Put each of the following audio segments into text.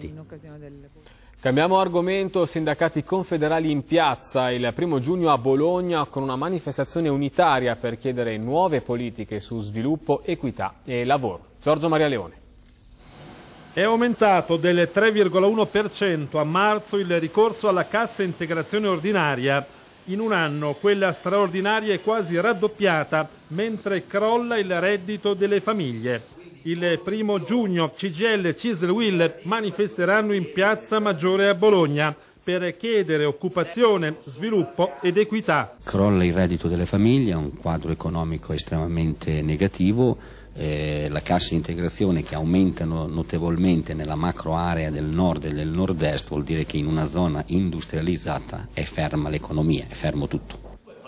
diritti. Cambiamo argomento, sindacati confederali in piazza il primo giugno a Bologna con una manifestazione unitaria per chiedere nuove politiche su sviluppo, equità e lavoro. Giorgio Maria Leone. È aumentato del 3,1% a marzo il ricorso alla cassa integrazione ordinaria. In un anno quella straordinaria è quasi raddoppiata, mentre crolla il reddito delle famiglie. Il primo giugno CGL, CISL, WIL manifesteranno in piazza Maggiore a Bologna per chiedere occupazione, sviluppo ed equità. Crolla il reddito delle famiglie, un quadro economico estremamente negativo, eh, la cassa integrazione che aumentano notevolmente nella macro area del nord e del nord-est vuol dire che in una zona industrializzata è ferma l'economia, è fermo tutto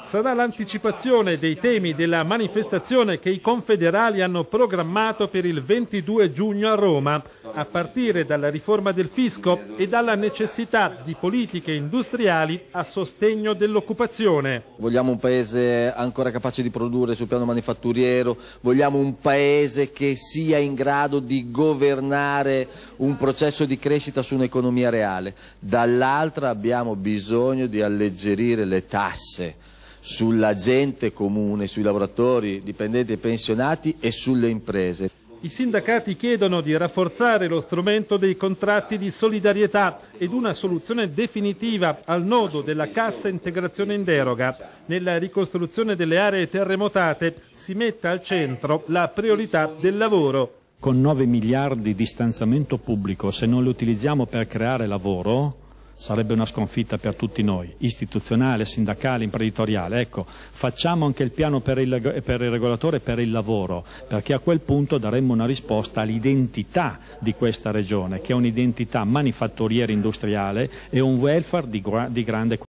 sarà l'anticipazione dei temi della manifestazione che i confederali hanno programmato per il 22 giugno a Roma, a partire dalla riforma del fisco e dalla necessità di politiche industriali a sostegno dell'occupazione. Vogliamo un paese ancora capace di produrre sul piano manifatturiero, vogliamo un paese che sia in grado di governare un processo di crescita su un'economia reale. Dall'altra abbiamo bisogno di alleggerire le tasse sulla gente comune, sui lavoratori, dipendenti e pensionati e sulle imprese. I sindacati chiedono di rafforzare lo strumento dei contratti di solidarietà ed una soluzione definitiva al nodo della cassa integrazione in deroga. Nella ricostruzione delle aree terremotate si mette al centro la priorità del lavoro. Con 9 miliardi di stanziamento pubblico, se non li utilizziamo per creare lavoro, sarebbe una sconfitta per tutti noi, istituzionale, sindacale, imprenditoriale. Ecco, facciamo anche il piano per il, per il regolatore e per il lavoro, perché a quel punto daremmo una risposta all'identità di questa regione, che è un'identità manifatturiera industriale e un welfare di, di grande qualità.